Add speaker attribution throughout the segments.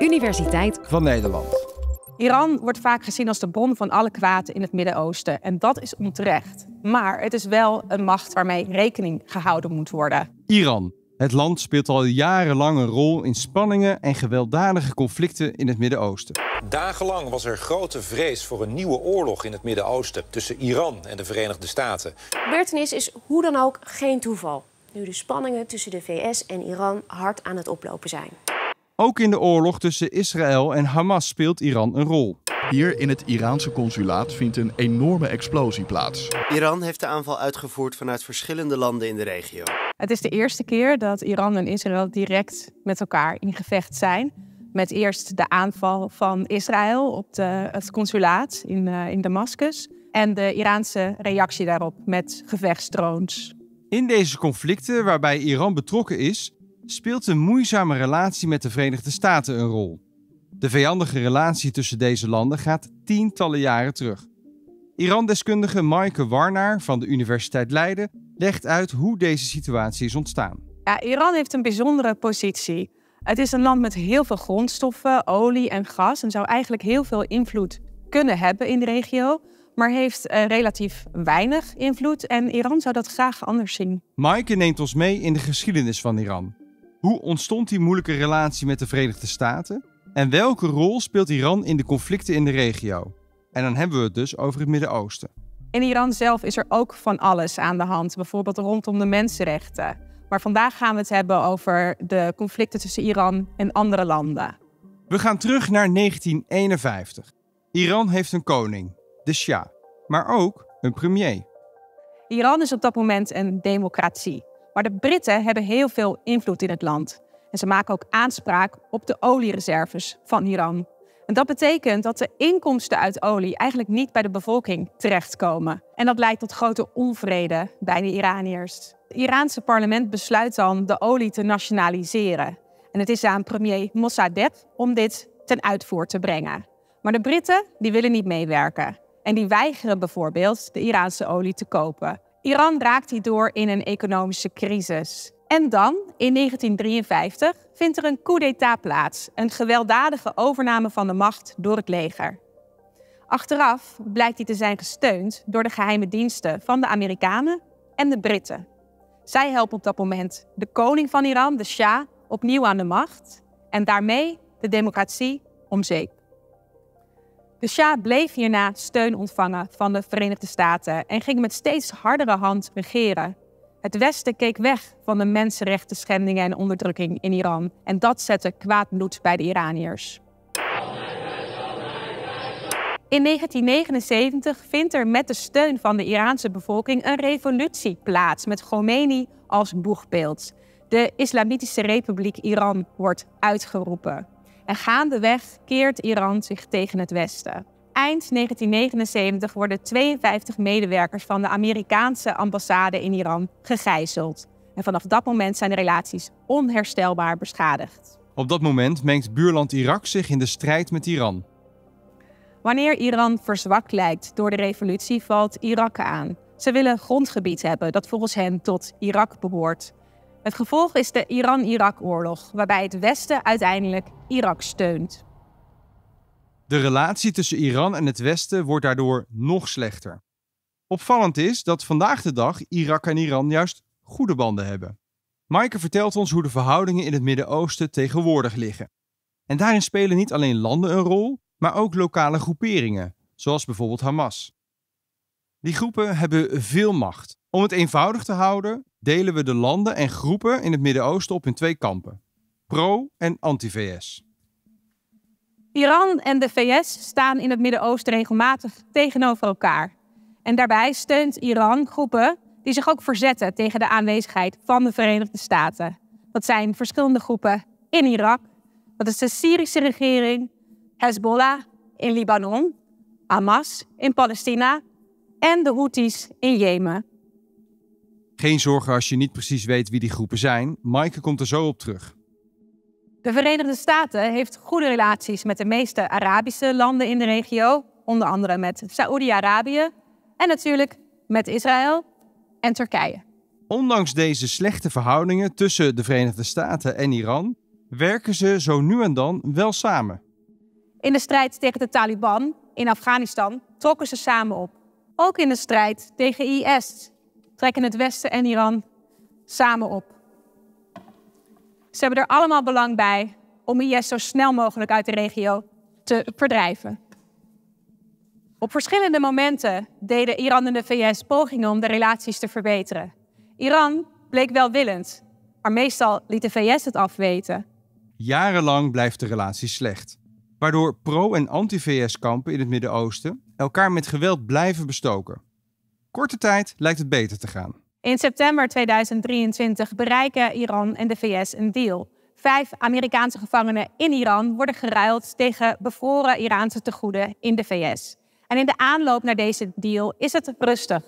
Speaker 1: Universiteit van Nederland.
Speaker 2: Iran wordt vaak gezien als de bron van alle kwaad in het Midden-Oosten. En dat is onterecht. Maar het is wel een macht waarmee rekening
Speaker 1: gehouden moet worden. Iran. Het land speelt al jarenlang een rol in spanningen en gewelddadige conflicten in het Midden-Oosten. Dagenlang was er grote vrees voor een nieuwe oorlog in het Midden-Oosten tussen Iran en de Verenigde Staten.
Speaker 2: De is hoe dan ook geen toeval. Nu de spanningen tussen de VS en Iran hard aan het oplopen zijn.
Speaker 1: Ook in de oorlog tussen Israël en Hamas speelt Iran een rol. Hier in het Iraanse consulaat vindt een enorme explosie plaats. Iran heeft de aanval uitgevoerd vanuit verschillende landen in de regio.
Speaker 2: Het is de eerste keer dat Iran en Israël direct met elkaar in gevecht zijn. Met eerst de aanval van Israël op de, het consulaat in, uh, in Damascus. En de Iraanse reactie daarop met gevechtsdrones.
Speaker 1: In deze conflicten waarbij Iran betrokken is, speelt een moeizame relatie met de Verenigde Staten een rol. De vijandige relatie tussen deze landen gaat tientallen jaren terug. Iran-deskundige Maaike Warnaar van de Universiteit Leiden legt uit hoe deze situatie is ontstaan.
Speaker 2: Ja, Iran heeft een bijzondere positie. Het is een land met heel veel grondstoffen, olie en gas en zou eigenlijk heel veel invloed kunnen hebben in de regio, maar heeft eh, relatief weinig invloed en Iran zou dat graag anders zien.
Speaker 1: Maaike neemt ons mee in de geschiedenis van Iran. Hoe ontstond die moeilijke relatie met de Verenigde Staten? En welke rol speelt Iran in de conflicten in de regio? En dan hebben we het dus over het Midden-Oosten.
Speaker 2: In Iran zelf is er ook van alles aan de hand, bijvoorbeeld rondom de mensenrechten. Maar vandaag gaan we het hebben over de conflicten tussen Iran en andere landen.
Speaker 1: We gaan terug naar 1951. Iran heeft een koning, de Shah, maar ook een premier.
Speaker 2: Iran is op dat moment een democratie. Maar de Britten hebben heel veel invloed in het land. En ze maken ook aanspraak op de oliereserves van Iran. En dat betekent dat de inkomsten uit olie eigenlijk niet bij de bevolking terechtkomen. En dat leidt tot grote onvrede bij de Iraniërs. Het Iraanse parlement besluit dan de olie te nationaliseren. En het is aan premier Mossadegh om dit ten uitvoer te brengen. Maar de Britten die willen niet meewerken. En die weigeren bijvoorbeeld de Iraanse olie te kopen. Iran raakt hierdoor in een economische crisis. En dan, in 1953, vindt er een coup d'état plaats, een gewelddadige overname van de macht door het leger. Achteraf blijkt hij te zijn gesteund door de geheime diensten van de Amerikanen en de Britten. Zij helpen op dat moment de koning van Iran, de Shah, opnieuw aan de macht en daarmee de democratie om de Shah bleef hierna steun ontvangen van de Verenigde Staten en ging met steeds hardere hand regeren. Het Westen keek weg van de mensenrechten schendingen en onderdrukking in Iran en dat zette kwaad bloed bij de Iraniërs. In 1979 vindt er met de steun van de Iraanse bevolking een revolutie plaats met Khomeini als boegbeeld. De Islamitische Republiek Iran wordt uitgeroepen. En gaandeweg keert Iran zich tegen het Westen. Eind 1979 worden 52 medewerkers van de Amerikaanse ambassade in Iran gegijzeld. En vanaf dat moment zijn de relaties onherstelbaar beschadigd.
Speaker 1: Op dat moment mengt buurland Irak zich in de strijd met Iran.
Speaker 2: Wanneer Iran verzwakt lijkt door de revolutie, valt Irak aan. Ze willen grondgebied hebben dat volgens hen tot Irak behoort. Het gevolg is de Iran-Irak-oorlog, waarbij het Westen uiteindelijk Irak steunt.
Speaker 1: De relatie tussen Iran en het Westen wordt daardoor nog slechter. Opvallend is dat vandaag de dag Irak en Iran juist goede banden hebben. Maaike vertelt ons hoe de verhoudingen in het Midden-Oosten tegenwoordig liggen. En daarin spelen niet alleen landen een rol, maar ook lokale groeperingen, zoals bijvoorbeeld Hamas. Die groepen hebben veel macht. Om het eenvoudig te houden, delen we de landen en groepen in het Midden-Oosten op in twee kampen: pro- en anti-VS.
Speaker 2: Iran en de VS staan in het Midden-Oosten regelmatig tegenover elkaar. En daarbij steunt Iran groepen die zich ook verzetten tegen de aanwezigheid van de Verenigde Staten. Dat zijn verschillende groepen in Irak, dat is de Syrische regering, Hezbollah in Libanon, Hamas in Palestina en de Houthis in Jemen.
Speaker 1: Geen zorgen als je niet precies weet wie die groepen zijn. Maaike komt er zo op terug.
Speaker 2: De Verenigde Staten heeft goede relaties met de meeste Arabische landen in de regio, onder andere met Saoedi-Arabië en natuurlijk met Israël en Turkije.
Speaker 1: Ondanks deze slechte verhoudingen tussen de Verenigde Staten en Iran werken ze zo nu en dan wel samen.
Speaker 2: In de strijd tegen de Taliban in Afghanistan trokken ze samen op ook in de strijd tegen IS, trekken het Westen en Iran samen op. Ze hebben er allemaal belang bij om IS zo snel mogelijk uit de regio te verdrijven. Op verschillende momenten deden Iran en de VS pogingen om de relaties te verbeteren. Iran bleek welwillend, maar meestal liet de VS het afweten.
Speaker 1: Jarenlang blijft de relatie slecht, waardoor pro- en anti-VS-kampen in het Midden-Oosten elkaar met geweld blijven bestoken. Korte tijd lijkt het beter te gaan.
Speaker 2: In september 2023 bereiken Iran en de VS een deal. Vijf Amerikaanse gevangenen in Iran worden geruild tegen bevroren Iraanse tegoeden in de VS. En in de aanloop naar deze deal is het rustig.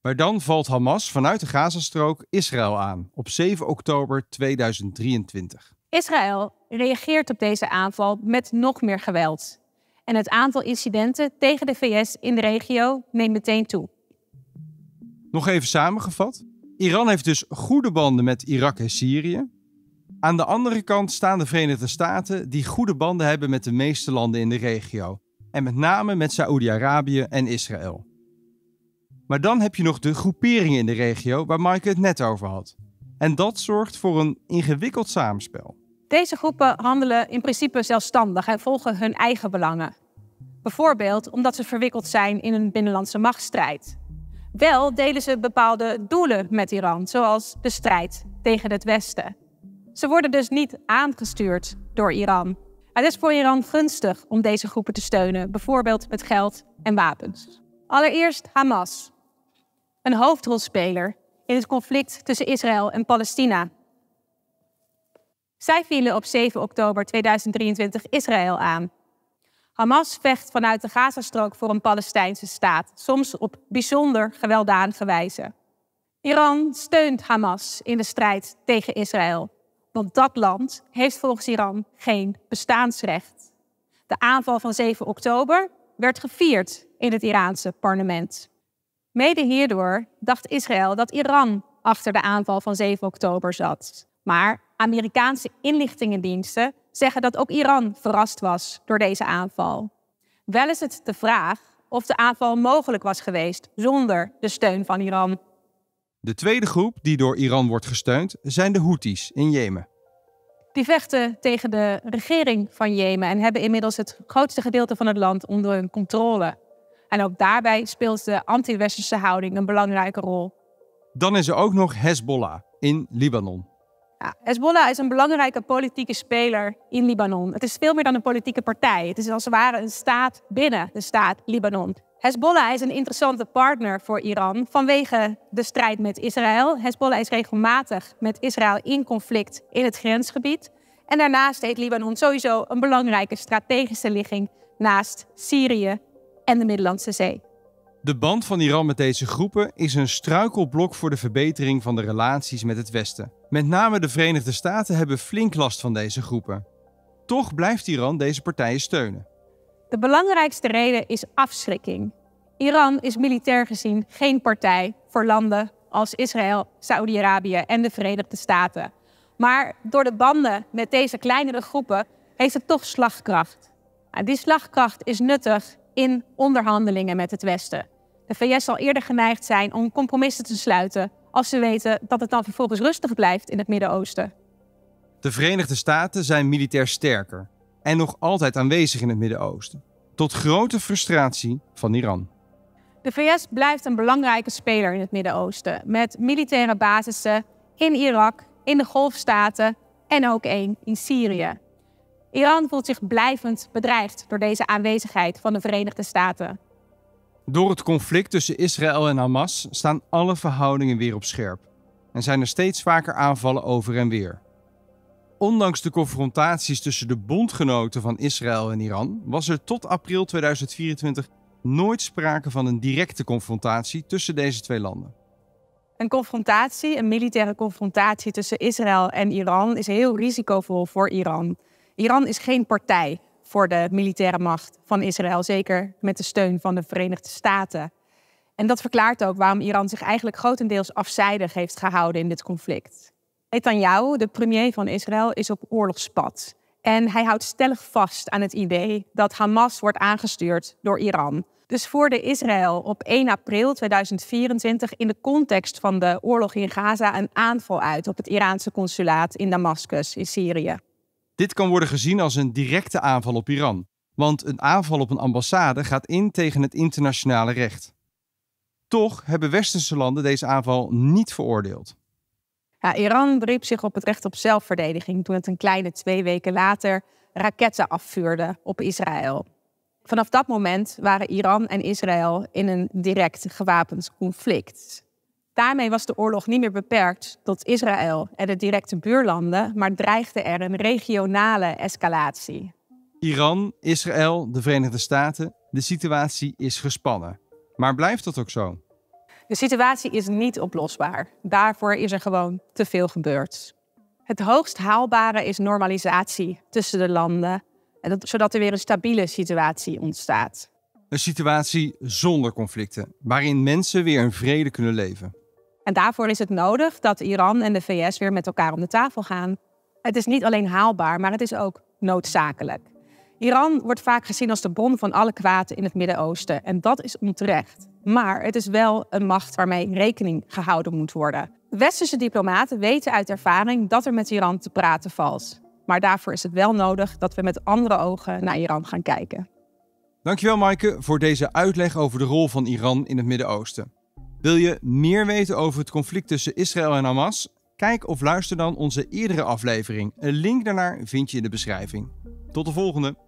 Speaker 1: Maar dan valt Hamas vanuit de Gazastrook Israël aan op 7 oktober 2023.
Speaker 2: Israël reageert op deze aanval met nog meer geweld en het aantal incidenten tegen de VS in de regio neemt meteen toe.
Speaker 1: Nog even samengevat. Iran heeft dus goede banden met Irak en Syrië. Aan de andere kant staan de Verenigde Staten die goede banden hebben met de meeste landen in de regio. En met name met Saoedi-Arabië en Israël. Maar dan heb je nog de groeperingen in de regio waar Mike het net over had. En dat zorgt voor een ingewikkeld samenspel.
Speaker 2: Deze groepen handelen in principe zelfstandig en volgen hun eigen belangen. Bijvoorbeeld omdat ze verwikkeld zijn in een binnenlandse machtsstrijd. Wel delen ze bepaalde doelen met Iran, zoals de strijd tegen het Westen. Ze worden dus niet aangestuurd door Iran. Het is voor Iran gunstig om deze groepen te steunen, bijvoorbeeld met geld en wapens. Allereerst Hamas, een hoofdrolspeler in het conflict tussen Israël en Palestina. Zij vielen op 7 oktober 2023 Israël aan Hamas vecht vanuit de Gazastrook voor een Palestijnse staat, soms op bijzonder gewelddadige wijze. Iran steunt Hamas in de strijd tegen Israël, want dat land heeft volgens Iran geen bestaansrecht. De aanval van 7 oktober werd gevierd in het Iraanse parlement. Mede hierdoor dacht Israël dat Iran achter de aanval van 7 oktober zat. Maar Amerikaanse inlichtingendiensten zeggen dat ook Iran verrast was door deze aanval. Wel is het de vraag of de aanval mogelijk was geweest zonder de steun van Iran.
Speaker 1: De tweede groep die door Iran wordt gesteund zijn de Houthis in Jemen.
Speaker 2: Die vechten tegen de regering van Jemen en hebben inmiddels het grootste gedeelte van het land onder hun controle. En ook daarbij speelt de anti-westerse houding een belangrijke rol.
Speaker 1: Dan is er ook nog Hezbollah in Libanon.
Speaker 2: Hezbollah is een belangrijke politieke speler in Libanon. Het is veel meer dan een politieke partij. Het is als het ware een staat binnen de staat Libanon. Hezbollah is een interessante partner voor Iran vanwege de strijd met Israël. Hezbollah is regelmatig met Israël in conflict in het grensgebied. En daarnaast heeft Libanon sowieso een belangrijke strategische ligging naast Syrië en de Middellandse Zee.
Speaker 1: De band van Iran met deze groepen is een struikelblok voor de verbetering van de relaties met het Westen. Met name de Verenigde Staten hebben flink last van deze groepen. Toch blijft Iran deze partijen steunen.
Speaker 2: De belangrijkste reden is afschrikking. Iran is militair gezien geen partij voor landen als Israël, Saudi-Arabië en de Verenigde Staten. Maar door de banden met deze kleinere groepen heeft het toch slagkracht. En nou, die slagkracht is nuttig in onderhandelingen met het Westen de VS zal eerder geneigd zijn om compromissen te sluiten als ze weten dat het dan vervolgens rustig blijft in het Midden-Oosten.
Speaker 1: De Verenigde Staten zijn militair sterker en nog altijd aanwezig in het Midden-Oosten, tot grote frustratie van Iran.
Speaker 2: De VS blijft een belangrijke speler in het Midden-Oosten, met militaire basissen in Irak, in de Golfstaten en ook één in Syrië. Iran voelt zich blijvend bedreigd door deze aanwezigheid van de Verenigde Staten.
Speaker 1: Door het conflict tussen Israël en Hamas staan alle verhoudingen weer op scherp en zijn er steeds vaker aanvallen over en weer. Ondanks de confrontaties tussen de bondgenoten van Israël en Iran was er tot april 2024 nooit sprake van een directe confrontatie tussen deze twee landen.
Speaker 2: Een confrontatie, een militaire confrontatie tussen Israël en Iran, is heel risicovol voor Iran. Iran is geen partij voor de militaire macht van Israël, zeker met de steun van de Verenigde Staten. En dat verklaart ook waarom Iran zich eigenlijk grotendeels afzijdig heeft gehouden in dit conflict. Netanyahu, de premier van Israël, is op oorlogspad. En hij houdt stellig vast aan het idee dat Hamas wordt aangestuurd door Iran. Dus voerde Israël op 1 april 2024 in de context van de oorlog in Gaza een aanval uit op het Iraanse consulaat in Damascus in Syrië.
Speaker 1: Dit kan worden gezien als een directe aanval op Iran, want een aanval op een ambassade gaat in tegen het internationale recht. Toch hebben westerse landen deze aanval niet veroordeeld.
Speaker 2: Ja, Iran riep zich op het recht op zelfverdediging toen het een kleine twee weken later raketten afvuurde op Israël. Vanaf dat moment waren Iran en Israël in een direct gewapend conflict. Daarmee was de oorlog niet meer beperkt tot Israël en de directe buurlanden, maar dreigde er een regionale escalatie.
Speaker 1: Iran, Israël, de Verenigde Staten, de situatie is gespannen. Maar blijft dat ook zo?
Speaker 2: De situatie is niet oplosbaar. Daarvoor is er gewoon te veel gebeurd. Het hoogst haalbare is normalisatie tussen de landen, zodat er weer een stabiele situatie ontstaat.
Speaker 1: Een situatie zonder conflicten, waarin mensen weer in vrede kunnen leven.
Speaker 2: En daarvoor is het nodig dat Iran en de VS weer met elkaar om de tafel gaan. Het is niet alleen haalbaar, maar het is ook noodzakelijk. Iran wordt vaak gezien als de bron van alle kwaad in het Midden-Oosten en dat is onterecht. Maar het is wel een macht waarmee rekening gehouden moet worden. Westerse diplomaten weten uit ervaring dat er met Iran te praten valt. Maar daarvoor is het wel nodig dat we met andere ogen naar Iran gaan kijken.
Speaker 1: Dankjewel Maaike voor deze uitleg over de rol van Iran in het Midden-Oosten. Wil je meer weten over het conflict tussen Israël en Hamas? Kijk of luister dan onze eerdere aflevering. Een link daarnaar vind je in de beschrijving. Tot de volgende!